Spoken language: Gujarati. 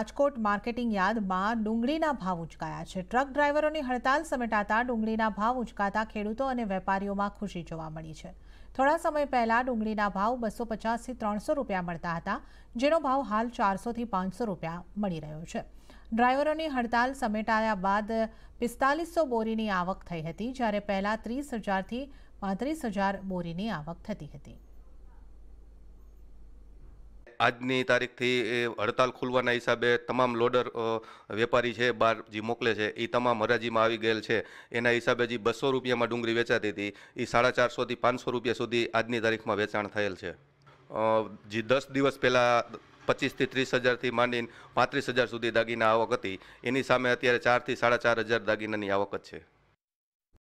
રાજકોટ માર્કેટિંગ યાર્ડમાં ડુંગળીના ભાવ ઉચકાયા છે ટ્રક ડ્રાઈવરોની હડતાલ સમેટાતા ડુંગળીના ભાવ ઉચકાતા ખેડૂતો અને વેપારીઓમાં ખુશી જોવા મળી છે થોડા સમય પહેલા ડુંગળીના ભાવ બસો પચાસથી ત્રણસો રૂપિયા મળતા હતા જેનો ભાવ હાલ ચારસોથી પાંચસો રૂપિયા મળી રહ્યો છે ડ્રાઈવરોની હડતાલ સમેટાયા બાદ પિસ્તાલીસો બોરીની આવક થઈ હતી જ્યારે પહેલાં ત્રીસ હજારથી પાંત્રીસ હજાર બોરીની આવક થતી હતી આજની તારીખથી એ હડતાલ ખુલવાના હિસાબે તમામ લોડર વેપારી છે બહાર જે મોકલે છે એ તમામ હરાજીમાં આવી ગયેલ છે એના હિસાબે જે બસો રૂપિયામાં ડુંગળી વેચાતી હતી એ સાડા ચારસોથી પાંચસો રૂપિયા સુધી આજની તારીખમાં વેચાણ થયેલ છે જે દસ દિવસ પહેલાં પચીસથી ત્રીસ હજારથી માંડીને પાંત્રીસ હજાર સુધી દાગીના આવક હતી એની સામે અત્યારે ચારથી સાડા ચાર હજાર દાગીનાની આવક જ છે